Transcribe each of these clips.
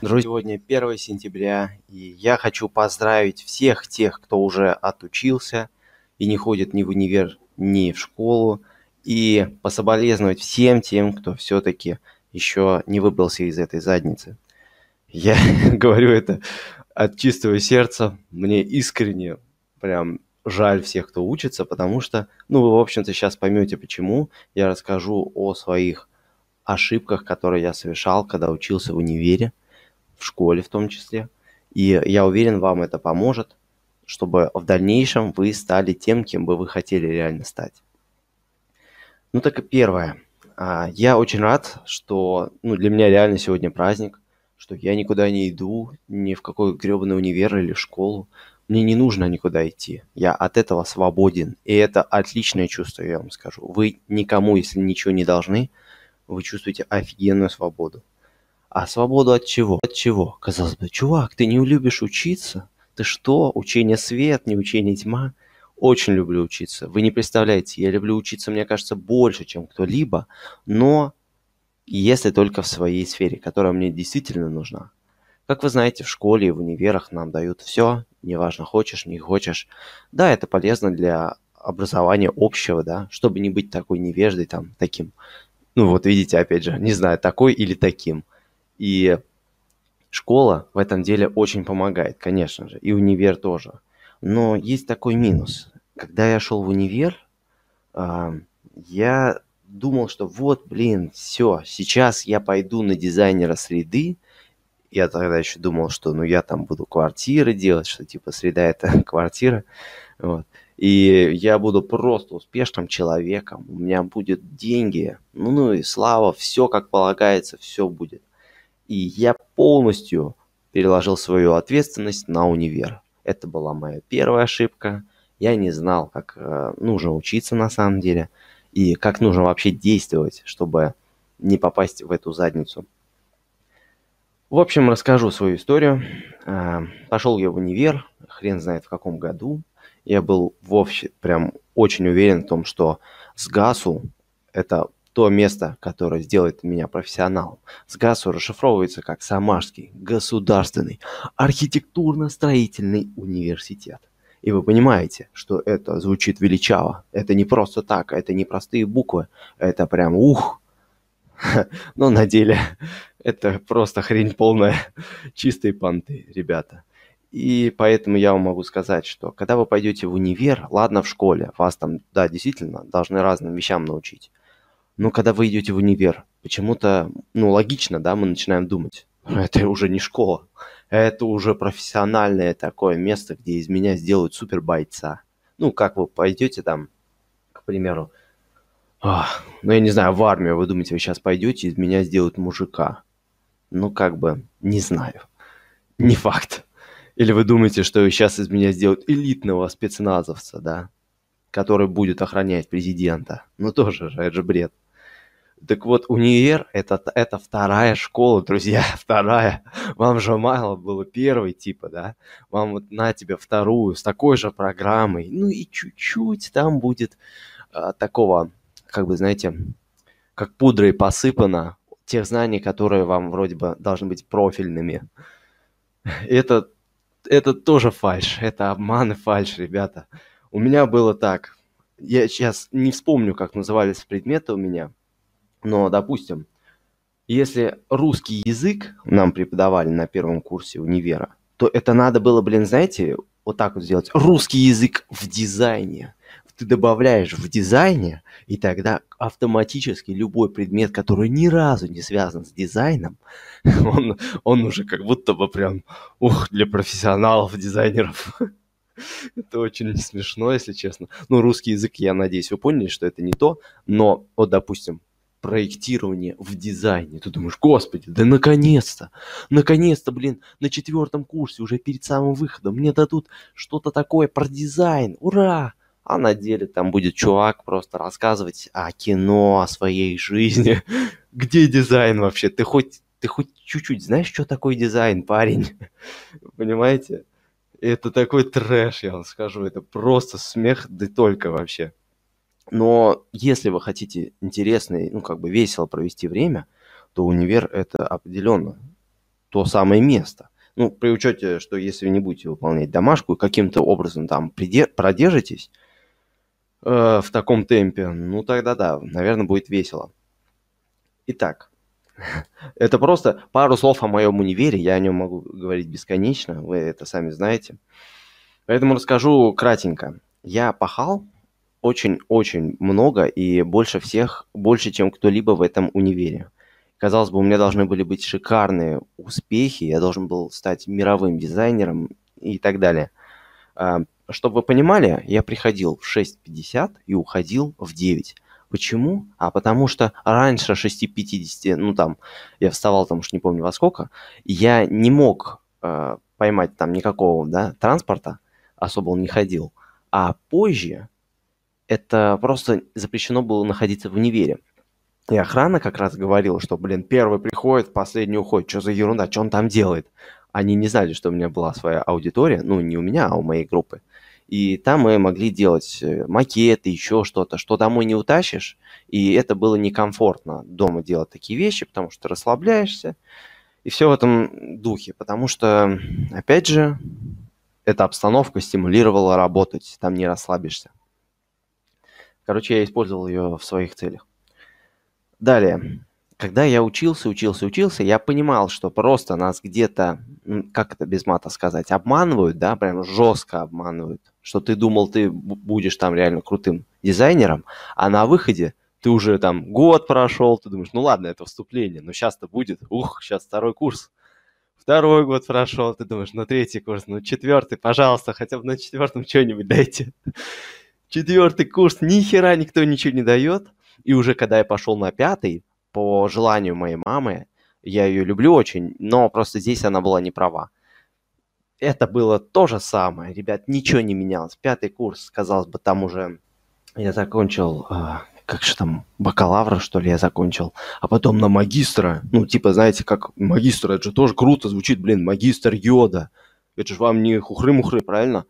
Друзья, сегодня 1 сентября, и я хочу поздравить всех тех, кто уже отучился и не ходит ни в универ, ни в школу, и пособолезновать всем тем, кто все-таки еще не выбрался из этой задницы. Я говорю это от чистого сердца, мне искренне прям жаль всех, кто учится, потому что, ну, вы, в общем-то, сейчас поймете, почему. Я расскажу о своих ошибках, которые я совершал, когда учился в универе – в школе в том числе. И я уверен, вам это поможет, чтобы в дальнейшем вы стали тем, кем бы вы хотели реально стать. Ну так и первое. А, я очень рад, что ну, для меня реально сегодня праздник, что я никуда не иду, ни в какой гребаный универ или школу. Мне не нужно никуда идти. Я от этого свободен. И это отличное чувство, я вам скажу. Вы никому, если ничего не должны, вы чувствуете офигенную свободу. А свободу от чего? От чего? Казалось бы, чувак, ты не любишь учиться? Ты что? Учение свет, не учение тьма? Очень люблю учиться. Вы не представляете, я люблю учиться, мне кажется, больше, чем кто-либо, но если только в своей сфере, которая мне действительно нужна. Как вы знаете, в школе и в универах нам дают все, неважно, хочешь, не хочешь. Да, это полезно для образования общего, да, чтобы не быть такой невеждой, там, таким. Ну вот видите, опять же, не знаю, такой или таким – и школа в этом деле очень помогает, конечно же, и универ тоже. Но есть такой минус. Когда я шел в универ, а, я думал, что вот, блин, все, сейчас я пойду на дизайнера среды. Я тогда еще думал, что ну я там буду квартиры делать, что типа среда это квартира. Вот. И я буду просто успешным человеком, у меня будет деньги, ну, ну и слава, все как полагается, все будет. И я полностью переложил свою ответственность на универ. Это была моя первая ошибка. Я не знал, как э, нужно учиться на самом деле и как нужно вообще действовать, чтобы не попасть в эту задницу. В общем, расскажу свою историю. Э, пошел я в универ, хрен знает в каком году. Я был вовсе прям очень уверен в том, что с ГАСу это то место, которое сделает меня профессионалом. С ГАСУ расшифровывается как Самарский государственный архитектурно-строительный университет. И вы понимаете, что это звучит величаво. Это не просто так, это не простые буквы. Это прям ух. Но на деле это просто хрень полная. Чистые понты, ребята. И поэтому я вам могу сказать, что когда вы пойдете в универ, ладно в школе, вас там, да, действительно, должны разным вещам научить но когда вы идете в универ, почему-то, ну, логично, да, мы начинаем думать, «А, это уже не школа, это уже профессиональное такое место, где из меня сделают супер бойца. Ну, как вы пойдете там, к примеру, ах, ну, я не знаю, в армию, вы думаете, вы сейчас пойдете, из меня сделают мужика. Ну, как бы, не знаю. Не факт. Или вы думаете, что сейчас из меня сделают элитного спецназовца, да? Который будет охранять президента. Ну, тоже же, это же бред. Так вот, универ это, – это вторая школа, друзья, вторая. Вам же мало было первой типа, да? Вам вот на тебе вторую с такой же программой. Ну и чуть-чуть там будет а, такого, как бы, знаете, как пудрой посыпано тех знаний, которые вам вроде бы должны быть профильными. Это, это тоже фальш, это обман и фальш, ребята. У меня было так. Я сейчас не вспомню, как назывались предметы у меня – но, допустим, если русский язык нам преподавали на первом курсе универа, то это надо было, блин, знаете, вот так вот сделать. Русский язык в дизайне. Ты добавляешь в дизайне, и тогда автоматически любой предмет, который ни разу не связан с дизайном, он, он уже как будто бы прям, ух, для профессионалов, дизайнеров. Это очень смешно, если честно. Ну, русский язык, я надеюсь, вы поняли, что это не то. Но, вот, допустим, проектирование в дизайне. Ты думаешь, господи, да наконец-то, наконец-то, блин, на четвертом курсе, уже перед самым выходом, мне дадут что-то такое про дизайн, ура! А на деле там будет чувак просто рассказывать о кино, о своей жизни. Где дизайн вообще? Ты хоть, ты хоть чуть-чуть знаешь, что такое дизайн, парень? Понимаете? Это такой трэш, я вам скажу. Это просто смех, да только вообще. Но если вы хотите интересно, и ну, как бы весело провести время, то универ – это определенно то самое место. Ну, при учете, что если вы не будете выполнять домашку и каким-то образом там продержитесь э, в таком темпе, ну, тогда да, наверное, будет весело. Итак, это просто пару слов о моем универе, я о нем могу говорить бесконечно, вы это сами знаете. Поэтому расскажу кратенько. Я пахал очень-очень много и больше всех, больше, чем кто-либо в этом универе. Казалось бы, у меня должны были быть шикарные успехи, я должен был стать мировым дизайнером и так далее. А, Чтобы вы понимали, я приходил в 6.50 и уходил в 9. Почему? А потому что раньше 6.50, ну там, я вставал там уж не помню во сколько, я не мог э, поймать там никакого да, транспорта, особо он не ходил. А позже это просто запрещено было находиться в универе. И охрана как раз говорила, что, блин, первый приходит, последний уходит, что за ерунда, что он там делает. Они не знали, что у меня была своя аудитория, ну, не у меня, а у моей группы. И там мы могли делать э, макеты, еще что-то, что домой не утащишь. И это было некомфортно дома делать такие вещи, потому что расслабляешься. И все в этом духе, потому что, опять же, эта обстановка стимулировала работать, там не расслабишься. Короче, я использовал ее в своих целях. Далее. Когда я учился, учился, учился, я понимал, что просто нас где-то, как это без мата сказать, обманывают, да, прям жестко обманывают, что ты думал, ты будешь там реально крутым дизайнером, а на выходе ты уже там год прошел, ты думаешь, ну ладно, это вступление, но сейчас-то будет, ух, сейчас второй курс. Второй год прошел, ты думаешь, ну третий курс, ну четвертый, пожалуйста, хотя бы на четвертом что-нибудь дайте четвертый курс ни хера никто ничего не дает. И уже когда я пошел на пятый, по желанию моей мамы, я ее люблю очень, но просто здесь она была не права. Это было то же самое, ребят, ничего не менялось. Пятый курс, казалось бы, там уже я закончил, а, как же там, бакалавра, что ли, я закончил, а потом на магистра. Ну, типа, знаете, как магистра, это же тоже круто звучит, блин, магистр йода. Это же вам не хухры-мухры, правильно?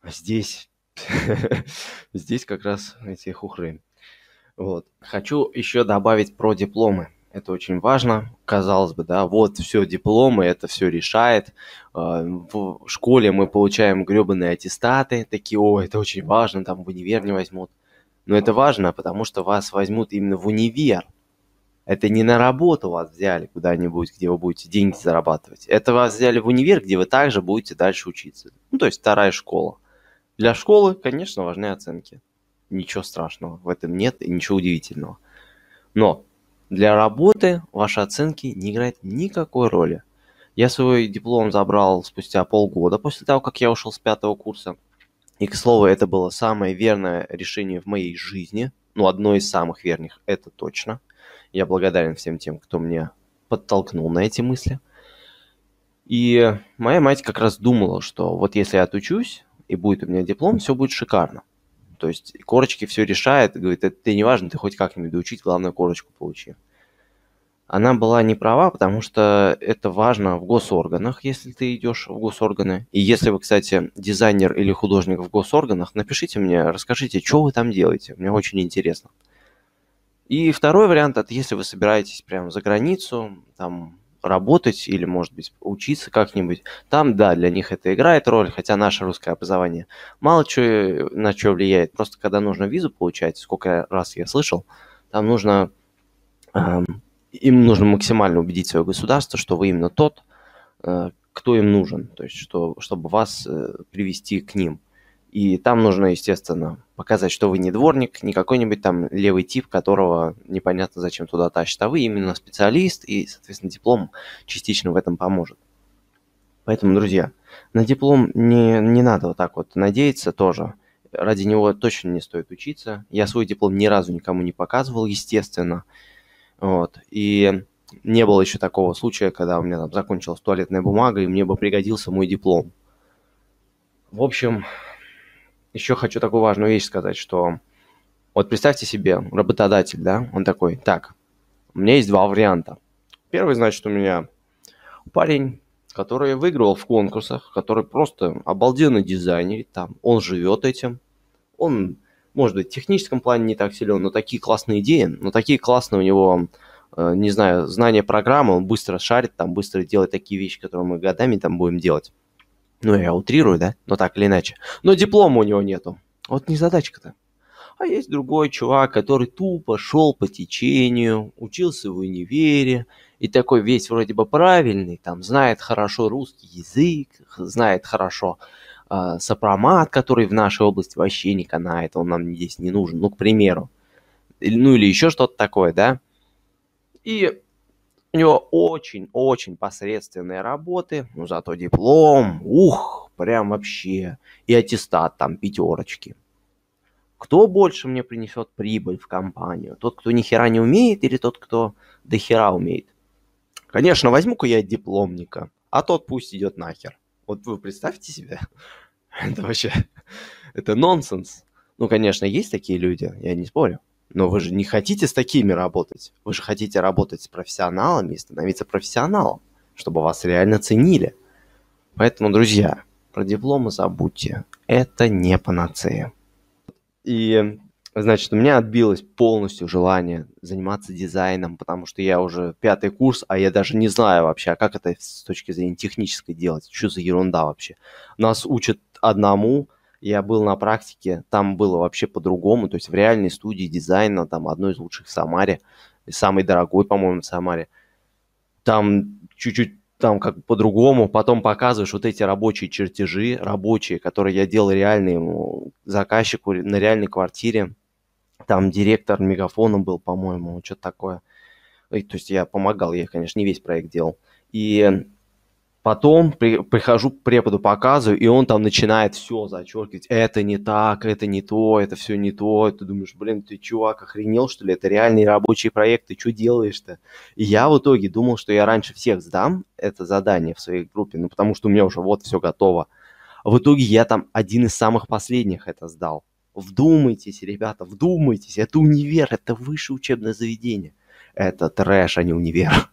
А здесь Здесь как раз эти хухры. Вот. Хочу еще добавить про дипломы. Это очень важно, казалось бы, да, вот все дипломы, это все решает. А, в школе мы получаем гребаные аттестаты, такие, о, это очень важно, там в универ не возьмут. Но это важно, потому что вас возьмут именно в универ. Это не на работу вас взяли куда-нибудь, где вы будете деньги зарабатывать. Это вас взяли в универ, где вы также будете дальше учиться. Ну, то есть вторая школа. Для школы, конечно, важны оценки. Ничего страшного в этом нет и ничего удивительного. Но для работы ваши оценки не играют никакой роли. Я свой диплом забрал спустя полгода после того, как я ушел с пятого курса. И, к слову, это было самое верное решение в моей жизни. Ну, одно из самых верных, это точно. Я благодарен всем тем, кто мне подтолкнул на эти мысли. И моя мать как раз думала, что вот если я отучусь, и будет у меня диплом, все будет шикарно. То есть корочки все решает, говорит, это ты не важно, ты хоть как-нибудь доучить, главное корочку получи. Она была не права, потому что это важно в госорганах, если ты идешь в госорганы. И если вы, кстати, дизайнер или художник в госорганах, напишите мне, расскажите, что вы там делаете, мне очень интересно. И второй вариант, это если вы собираетесь прямо за границу, там работать или, может быть, учиться как-нибудь. Там, да, для них это играет роль, хотя наше русское образование мало чё, э, на что влияет. Просто когда нужно визу получать, сколько раз я слышал, там нужно... Эм, им нужно максимально убедить свое государство, что вы именно тот, э, кто им нужен, то есть что, чтобы вас э, привести к ним. И там нужно, естественно, показать, что вы не дворник, не какой-нибудь там левый тип, которого непонятно зачем туда тащит, а вы именно специалист, и, соответственно, диплом частично в этом поможет. Поэтому, друзья, на диплом не, не надо вот так вот надеяться тоже. Ради него точно не стоит учиться. Я свой диплом ни разу никому не показывал, естественно. Вот. И не было еще такого случая, когда у меня там закончилась туалетная бумага, и мне бы пригодился мой диплом. В общем, еще хочу такую важную вещь сказать, что вот представьте себе, работодатель, да, он такой, так, у меня есть два варианта. Первый, значит, у меня парень, который выигрывал в конкурсах, который просто обалденно дизайнерит, там, он живет этим, он, может быть, в техническом плане не так силен, но такие классные идеи, но такие классные у него, э, не знаю, знания программы, он быстро шарит, там, быстро делает такие вещи, которые мы годами там будем делать. Ну, я утрирую, да? Но так или иначе. Но диплома у него нету. Вот не задачка-то. А есть другой чувак, который тупо шел по течению, учился в универе, и такой весь вроде бы правильный, там знает хорошо русский язык, знает хорошо э, сопромат, который в нашей области вообще не канает, он нам здесь не нужен, ну, к примеру. Ну, или еще что-то такое, да? И у него очень-очень посредственные работы, но зато диплом, ух, прям вообще. И аттестат там пятерочки. Кто больше мне принесет прибыль в компанию? Тот, кто ни хера не умеет или тот, кто до хера умеет? Конечно, возьму-ка я дипломника, а тот пусть идет нахер. Вот вы представьте себе, это вообще, это нонсенс. Ну, конечно, есть такие люди, я не спорю. Но вы же не хотите с такими работать. Вы же хотите работать с профессионалами и становиться профессионалом, чтобы вас реально ценили. Поэтому, друзья, про дипломы забудьте. Это не панацея. И, значит, у меня отбилось полностью желание заниматься дизайном, потому что я уже пятый курс, а я даже не знаю вообще, а как это с точки зрения технической делать. Что за ерунда вообще? Нас учат одному, я был на практике, там было вообще по-другому, то есть в реальной студии дизайна, там одной из лучших в Самаре, самый дорогой, по-моему, в Самаре, там чуть-чуть там как по-другому, потом показываешь вот эти рабочие чертежи, рабочие, которые я делал реальному заказчику на реальной квартире, там директор мегафона был, по-моему, что-то такое. И, то есть я помогал, я, конечно, не весь проект делал. И Потом при, прихожу к преподу, показываю, и он там начинает все зачеркивать. Это не так, это не то, это все не то. И ты думаешь, блин, ты чувак охренел, что ли? Это реальные рабочие проекты, что делаешь-то? И я в итоге думал, что я раньше всех сдам это задание в своей группе, ну потому что у меня уже вот все готово. В итоге я там один из самых последних это сдал. Вдумайтесь, ребята, вдумайтесь. Это универ, это высшее учебное заведение. Это трэш, а не универ.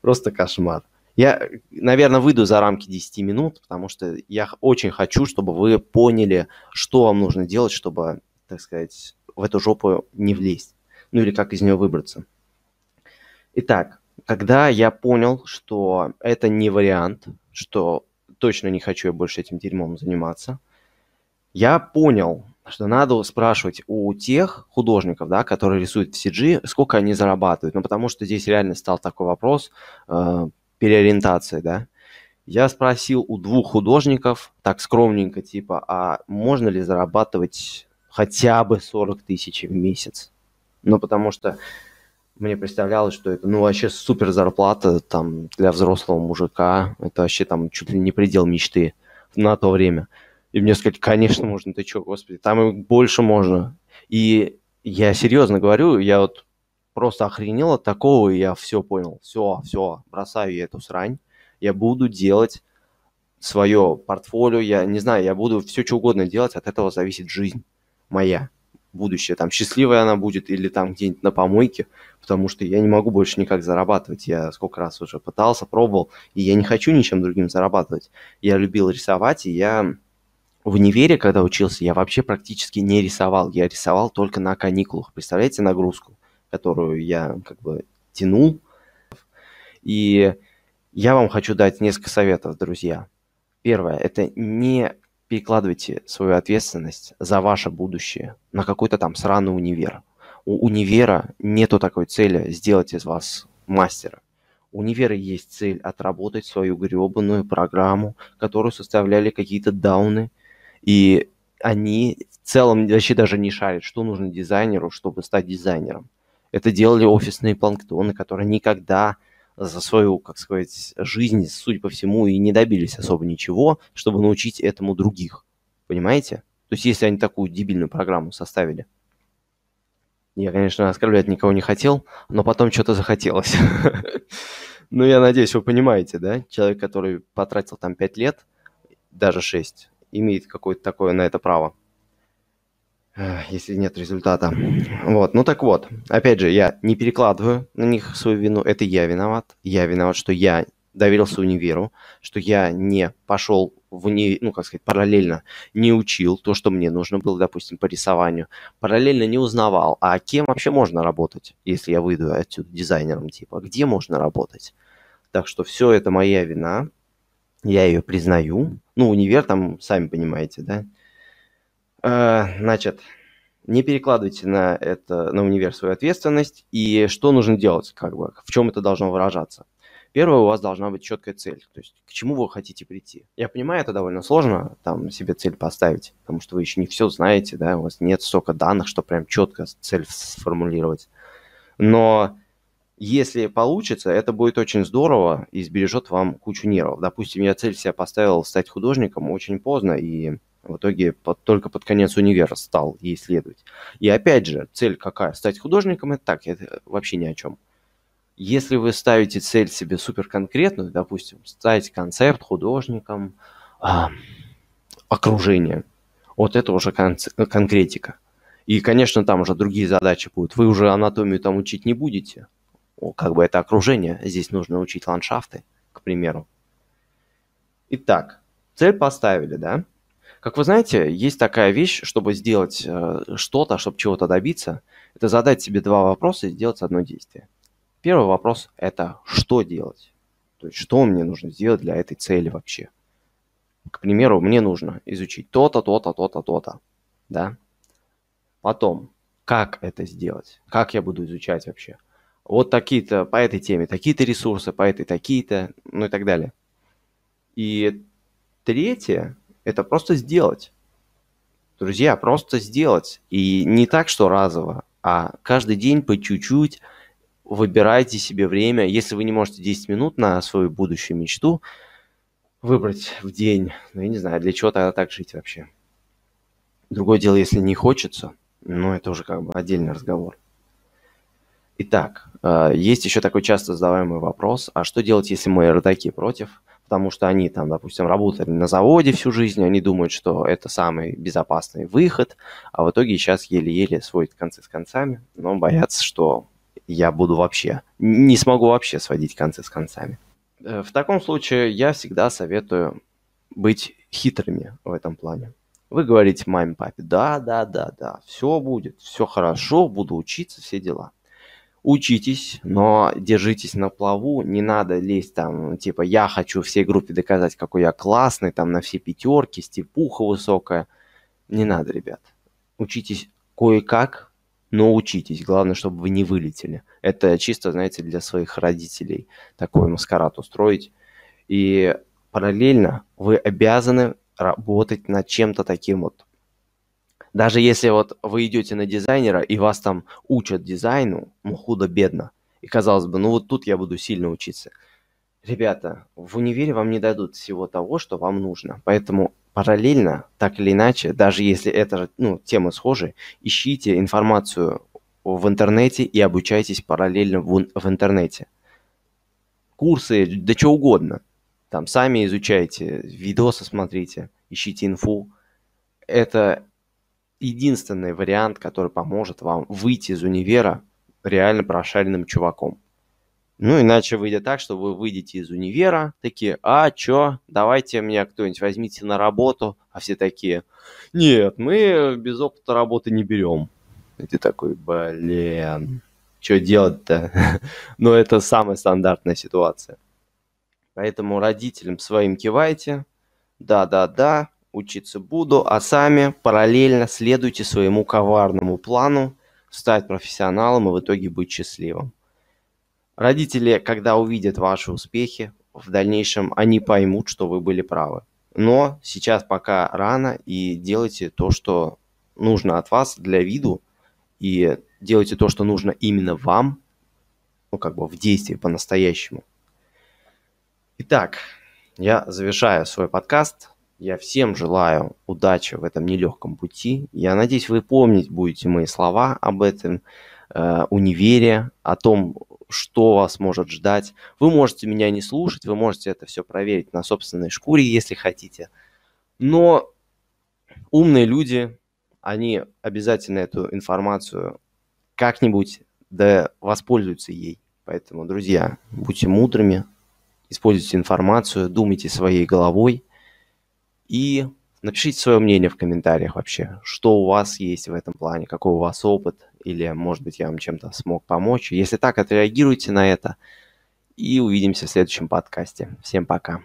Просто кошмар. Я, наверное, выйду за рамки 10 минут, потому что я очень хочу, чтобы вы поняли, что вам нужно делать, чтобы, так сказать, в эту жопу не влезть. Ну или как из нее выбраться. Итак, когда я понял, что это не вариант, что точно не хочу я больше этим дерьмом заниматься, я понял, что надо спрашивать у тех художников, да, которые рисуют в CG, сколько они зарабатывают. Ну, потому что здесь реально стал такой вопрос, э, переориентации, да, я спросил у двух художников, так скромненько, типа, а можно ли зарабатывать хотя бы 40 тысяч в месяц? Ну, потому что мне представлялось, что это, ну, вообще супер зарплата там для взрослого мужика. Это вообще там чуть ли не предел мечты на то время. И мне сказать, конечно, можно, ты чё, господи, там и больше можно. И я серьезно говорю, я вот просто охренел от такого, и я все понял. Все, все, бросаю я эту срань. Я буду делать свое портфолио, я не знаю, я буду все что угодно делать, от этого зависит жизнь моя, будущее. Там счастливая она будет или там где-нибудь на помойке, потому что я не могу больше никак зарабатывать. Я сколько раз уже пытался, пробовал, и я не хочу ничем другим зарабатывать. Я любил рисовать, и я в универе, когда учился, я вообще практически не рисовал. Я рисовал только на каникулах. Представляете нагрузку? которую я как бы тянул. И я вам хочу дать несколько советов, друзья. Первое – это не перекладывайте свою ответственность за ваше будущее на какой-то там сраный универ. У универа нету такой цели сделать из вас мастера. У универа есть цель отработать свою гребаную программу, которую составляли какие-то дауны, и они в целом вообще даже не шарят, что нужно дизайнеру, чтобы стать дизайнером. Это делали офисные планктоны, которые никогда за свою, как сказать, жизнь, судя по всему, и не добились особо ничего, чтобы научить этому других. Понимаете? То есть, если они такую дебильную программу составили. Я, конечно, оскорблять никого не хотел, но потом что-то захотелось. Ну, я надеюсь, вы понимаете, да? Человек, который потратил там 5 лет, даже 6, имеет какое-то такое на это право если нет результата. Вот, ну так вот, опять же, я не перекладываю на них свою вину, это я виноват, я виноват, что я доверился универу, что я не пошел в уни... ну, как сказать, параллельно не учил то, что мне нужно было, допустим, по рисованию, параллельно не узнавал, а кем вообще можно работать, если я выйду отсюда дизайнером, типа, где можно работать. Так что все это моя вина, я ее признаю. Ну, универ там, сами понимаете, да, Э, значит, не перекладывайте на это, на универ свою ответственность и что нужно делать, как бы, в чем это должно выражаться. Первое, у вас должна быть четкая цель, то есть к чему вы хотите прийти. Я понимаю, это довольно сложно, там, себе цель поставить, потому что вы еще не все знаете, да, у вас нет столько данных, что прям четко цель сформулировать. Но если получится, это будет очень здорово и сбережет вам кучу нервов. Допустим, я цель себе поставил стать художником очень поздно, и в итоге под, только под конец универа стал ей следовать. И опять же, цель какая? Стать художником – это так, это вообще ни о чем. Если вы ставите цель себе супер конкретную, допустим, стать концепт художником, а, окружение, вот это уже кон- конкретика. И, конечно, там уже другие задачи будут. Вы уже анатомию там учить не будете. О, как бы это окружение. Здесь нужно учить ландшафты, к примеру. Итак, цель поставили, да? Как вы знаете, есть такая вещь, чтобы сделать э, что-то, чтобы чего-то добиться, это задать себе два вопроса и сделать одно действие. Первый вопрос – это что делать? То есть что мне нужно сделать для этой цели вообще? К примеру, мне нужно изучить то-то, то-то, то-то, то-то. Да? Потом, как это сделать? Как я буду изучать вообще? Вот такие-то по этой теме, такие-то ресурсы, по этой такие-то, ну и так далее. И третье это просто сделать. Друзья, просто сделать. И не так, что разово, а каждый день по чуть-чуть выбирайте себе время. Если вы не можете 10 минут на свою будущую мечту выбрать в день, ну, я не знаю, для чего тогда так жить вообще. Другое дело, если не хочется, ну, это уже как бы отдельный разговор. Итак, э, есть еще такой часто задаваемый вопрос, а что делать, если мои родаки против – потому что они там, допустим, работали на заводе всю жизнь, они думают, что это самый безопасный выход, а в итоге сейчас еле-еле сводят концы с концами, но боятся, что я буду вообще, не смогу вообще сводить концы с концами. Э, в таком случае я всегда советую быть хитрыми в этом плане. Вы говорите маме, папе, да, да, да, да, все будет, все хорошо, буду учиться, все дела учитесь, но держитесь на плаву, не надо лезть там, типа, я хочу всей группе доказать, какой я классный, там, на все пятерки, степуха высокая. Не надо, ребят. Учитесь кое-как, но учитесь. Главное, чтобы вы не вылетели. Это чисто, знаете, для своих родителей такой маскарад устроить. И параллельно вы обязаны работать над чем-то таким вот даже если вот вы идете на дизайнера и вас там учат дизайну, ну худо-бедно, и казалось бы, ну вот тут я буду сильно учиться. Ребята, в универе вам не дадут всего того, что вам нужно. Поэтому параллельно, так или иначе, даже если это ну, темы схожи, ищите информацию в интернете и обучайтесь параллельно в, в интернете. Курсы, да что угодно. Там сами изучайте, видосы смотрите, ищите инфу. Это единственный вариант, который поможет вам выйти из универа реально прошаренным чуваком. Ну, иначе выйдет так, что вы выйдете из универа, такие, а, чё, давайте меня кто-нибудь возьмите на работу, а все такие, нет, мы без опыта работы не берем. И ты такой, блин, что делать-то? Но это самая стандартная ситуация. Поэтому родителям своим кивайте, да-да-да, учиться буду, а сами параллельно следуйте своему коварному плану стать профессионалом и в итоге быть счастливым. Родители, когда увидят ваши успехи, в дальнейшем они поймут, что вы были правы. Но сейчас пока рано и делайте то, что нужно от вас для виду, и делайте то, что нужно именно вам, ну как бы в действии по-настоящему. Итак, я завершаю свой подкаст. Я всем желаю удачи в этом нелегком пути. Я надеюсь, вы помнить будете мои слова об этом э, универе, о том, что вас может ждать. Вы можете меня не слушать, вы можете это все проверить на собственной шкуре, если хотите. Но умные люди, они обязательно эту информацию как-нибудь да воспользуются ей. Поэтому, друзья, будьте мудрыми, используйте информацию, думайте своей головой – и напишите свое мнение в комментариях вообще, что у вас есть в этом плане, какой у вас опыт, или, может быть, я вам чем-то смог помочь. Если так, отреагируйте на это. И увидимся в следующем подкасте. Всем пока.